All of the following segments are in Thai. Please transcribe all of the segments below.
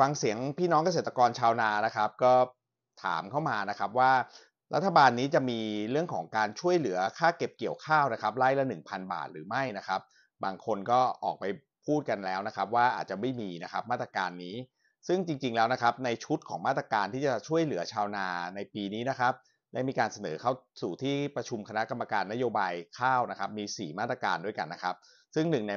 ฟังเสียงพี่น้องเกษตรกรชาวนานะครับก็ถามเข้ามานะครับว่ารัฐบาลนี้จะมีเรื่องของการช่วยเหลือค่าเก็บเกี่ยวข้าวนะครับไร่ละ 1,000 บาทหรือไม่นะครับบางคนก็ออกไปพูดกันแล้วนะครับว่าอาจจะไม่มีนะครับมาตรการนี้ ซึ่งจริงๆแล้วนะครับในชุดของมาตรการที่จะช่วยเหลือชาวนาในปีนี้นะครับได้มีการเสนอเข้าสู่ที่ประชุมคณะกรรมการนโยบายข้าวนะครับมี 4 มาตรการด้วยกันนะครับ ซึ่งหนึ่งใน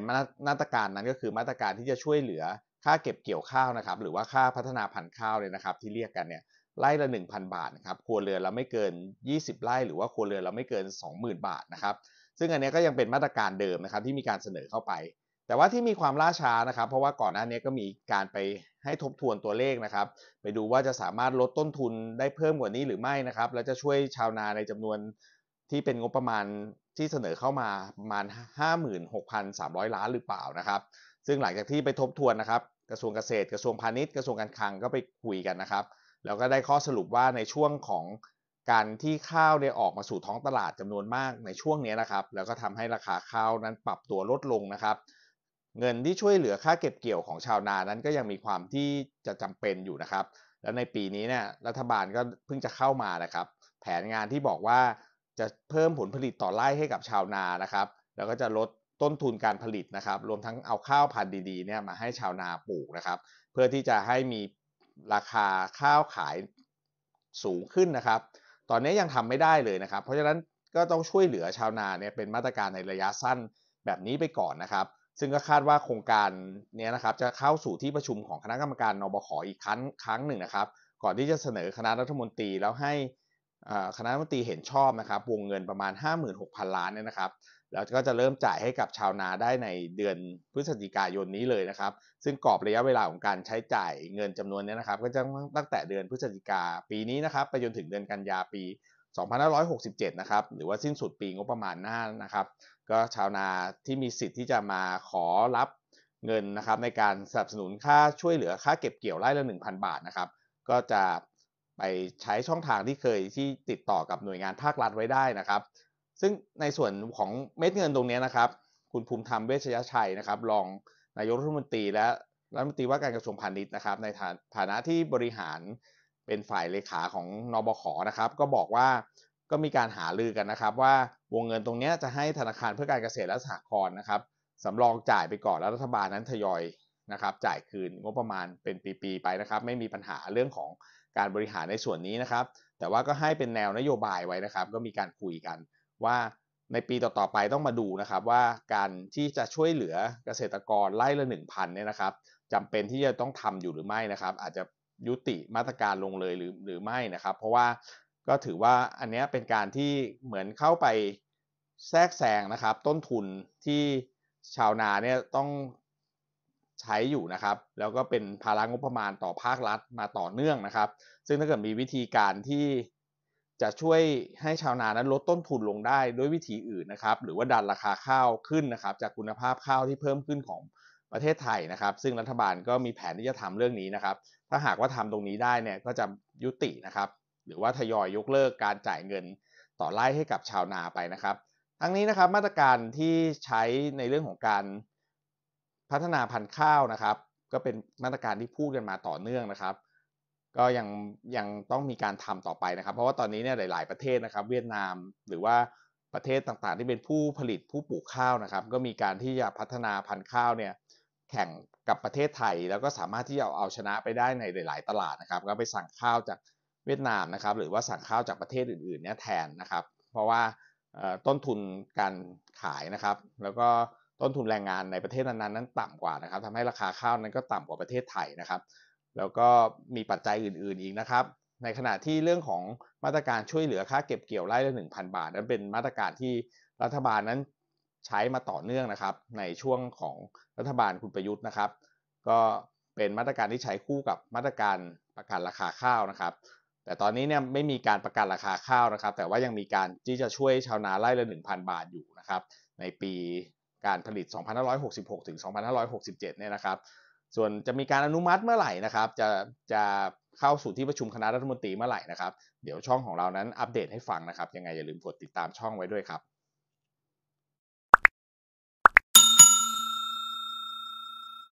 มาตรการนั้นก็คือมาตรการที่จะช่วยเหลือค่าเก็บเกี่ยวข้าวนะครับ หรือว่าค่าพัฒนาพันธุ์ข้าวเลยนะครับ ที่เรียกกันเนี่ยไร่ละ 1,000 บาทนะครับครัวเรือนละไม่เกิน 20ไร่หรือว่าครัวเรือนละไม่เกิน 20,000 บาทนะครับซึ่งอันนี้ก็ยังเป็นมาตรการเดิมนะครับที่มีการเสนอเข้าไป แต่ว่าที่มีความล่าช้านะครับ เพราะว่าก่อนหน้านี้ก็มีการไปให้ทบทวนตัวเลขนะครับไปดูว่าจะสามารถลดต้นทุนได้เพิ่มกว่านี้หรือไม่นะครับและจะช่วยชาวนาในจำนวนที่เป็นงบประมาณที่เสนอเข้ามาประมาณ 56,300 ล้านหรือเปล่านะครับ ซึ่งหลังจากที่ไปทบทวนนะครับกระทรวงเกษตรกระทรวงพาณิชย์กระทรวงการคลังก็ไปคุยกันนะครับ แล้วก็ได้ข้อสรุปว่าในช่วงของการที่ข้าวเนี่ยออกมาสู่ท้องตลาดจำนวนมากในช่วงนี้นะครับ แล้วก็ทำให้ราคาข้าวนั้นปรับตัวลดลงนะครับ เงินที่ช่วยเหลือค่าเก็บเกี่ยวของชาวนานั้นก็ยังมีความที่จะจำเป็นอยู่นะครับ แล้วในปีนี้เนี่ยรัฐบาลก็เพิ่งจะเข้ามานะครับ แผนงานที่บอกว่าจะเพิ่มผลผลิตต่อไร่ให้กับชาวนานะครับ แล้วก็จะลดต้นทุนการผลิตนะครับ รวมทั้งเอาข้าวพันธุ์ดีๆเนี่ยมาให้ชาวนาปลูกนะครับ เพื่อที่จะให้มีราคาข้าวขายสูงขึ้นนะครับ ตอนนี้ยังทำไม่ได้เลยนะครับ เพราะฉะนั้นก็ต้องช่วยเหลือชาวนาเนี่ยเป็นมาตรการในระยะสั้นแบบนี้ไปก่อนนะครับ ซึ่งก็คาดว่าโครงการนี้นะครับ จะเข้าสู่ที่ประชุมของคณะกรรมการนบขออีกครั้งครั้งหนึ่งนะครับ ก่อนที่จะเสนอคณะรัฐมนตรีแล้วให้คณะรัฐมนตรีเห็นชอบนะครับวงเงินประมาณ 56,000ล้านเนี่ยนะครับแล้วก็จะเริ่มจ่ายให้กับชาวนาได้ในเดือนพฤศจิกายนนี้เลยนะครับ ซึ่งกรอบระยะเวลาของการใช้จ่ายเงินจำนวนนี้นะครับ ก็จะตั้งแต่เดือนพฤศจิกาปีนี้นะครับ ไปจนถึงเดือนกันยาปี 2567 นะครับ หรือว่าสิ้นสุดปีงบประมาณหน้านะครับ ก็ชาวนาที่มีสิทธิ์ที่จะมาขอรับเงินนะครับในการสนับสนุนค่าช่วยเหลือค่าเก็บเกี่ยวไร่ละ 1,000 บาทนะครับ ก็จะไปใช้ช่องทางที่เคยที่ติดต่อกับหน่วยงานภาครัฐไว้ได้นะครับซึ่งในส่วนของเม็ดเงินตรงนี้นะครับ คุณภูมิธรรมเวชยชัยนะครับรองนายกรัฐมนตรีและรัฐมนตรีว่าการกระทรวงพาณิชย์นะครับ ในฐานะที่บริหารเป็นฝ่ายเลขาของนอบขนะครับ ก็บอกว่าก็มีการหาลือกันนะครับ ว่าวงเงินตรงนี้จะให้ธนาคารเพื่อการเกษตรและสหกรณ์นะครับสำรองจ่ายไปก่อนแล้วรัฐบาลนั้นทยอยนะครับจ่ายคืนงบประมาณเป็นปีๆไปนะครับไม่มีปัญหาเรื่องของการบริหารในส่วนนี้นะครับ แต่ว่าก็ให้เป็นแนวนโยบายไว้นะครับ ก็มีการคุยกันว่าในปีต่อๆไปต้องมาดูนะครับว่าการที่จะช่วยเหลือเกษตรกรไล่ละ1,000เนี่ยนะครับจำเป็นที่จะต้องทำอยู่หรือไม่นะครับอาจจะยุติมาตรการลงเลยหรือหรือไม่นะครับ เพราะว่าก็ถือว่าอันนี้เป็นการที่เหมือนเข้าไปแทรกแซงนะครับ ต้นทุนที่ชาวนาเนี่ยต้องใช้อยู่นะครับ แล้วก็เป็นภาระงบประมาณต่อภาครัฐมาต่อเนื่องนะครับ ซึ่งถ้าเกิดมีวิธีการที่จะช่วยให้ชาวนานั้นลดต้นทุนลงได้ด้วยวิธีอื่นนะครับ หรือว่าดันราคาข้าวขึ้นนะครับ จากคุณภาพข้าวที่เพิ่มขึ้นของประเทศไทยนะครับ ซึ่งรัฐบาลก็มีแผนที่จะทำเรื่องนี้นะครับ ถ้าหากว่าทำตรงนี้ได้เนี่ยก็จะยุตินะครับ หรือว่าทยอยยกเลิกการจ่ายเงินต่อไร่ให้กับชาวนาไปนะครับ ทั้งนี้นะครับมาตรการที่ใช้ในเรื่องของการพัฒนาพันธุ์ข้าวนะครับ ก็เป็นมาตรการที่พูดกันมาต่อเนื่องนะครับก็ยังยังต้องมีการทำต่อไปนะครับ เพราะว่าตอนนี้เนี่ยหลายๆประเทศนะครับ เวียดนามหรือว่าประเทศต่างๆ ที่เป็นผู้ผลิตผู้ปลูกข้าวนะครับ ก็มีการที่จะพัฒนาพันธุ์ข้าวเนี่ยแข่งกับประเทศไทย แล้วก็สามารถที่จะเอาชนะไปได้ในหลาย ๆ ตลาดนะครับก็ไปสั่งข้าวจากเวียดนามนะครับ หรือว่าสั่งข้าวจากประเทศอื่นๆ เนี่ยแทนนะครับ เพราะว่าต้นทุนการขายนะครับ แล้วก็ต้นทุนแรงงานในประเทศนั้นๆ นั้นต่ำกว่านะครับทำให้ราคาข้าวนั้นก็ต่ำกว่าประเทศไทยนะครับแล้วก็มีปัจจัยอื่นๆอีกนะครับ ในขณะที่เรื่องของมาตรการช่วยเหลือค่าเก็บเกี่ยวไร่ละ 1,000 บาท นั้นเป็นมาตรการที่รัฐบาลนั้นใช้มาต่อเนื่องนะครับ ในช่วงของรัฐบาลคุณประยุทธ์นะครับ ก็เป็นมาตรการที่ใช้คู่กับมาตรการประกันราคาข้าวนะครับ แต่ตอนนี้เนี่ยไม่มีการประกันราคาข้าวนะครับ แต่ว่ายังมีการที่จะช่วยชาวนาไร่ละ 1,000 บาทอยู่นะครับ ในปีการผลิต2566ถึง2567เนี่ยนะครับส่วนจะมีการอนุมัติเมื่อไหร่นะครับ จะจะเข้าสู่ที่ประชุมคณะรัฐมนตรีเมื่อไหร่นะครับ เดี๋ยวช่องของเรานั้นอัปเดตให้ฟังนะครับ ยังไงอย่าลืมกดติดตามช่องไว้ด้วยครับ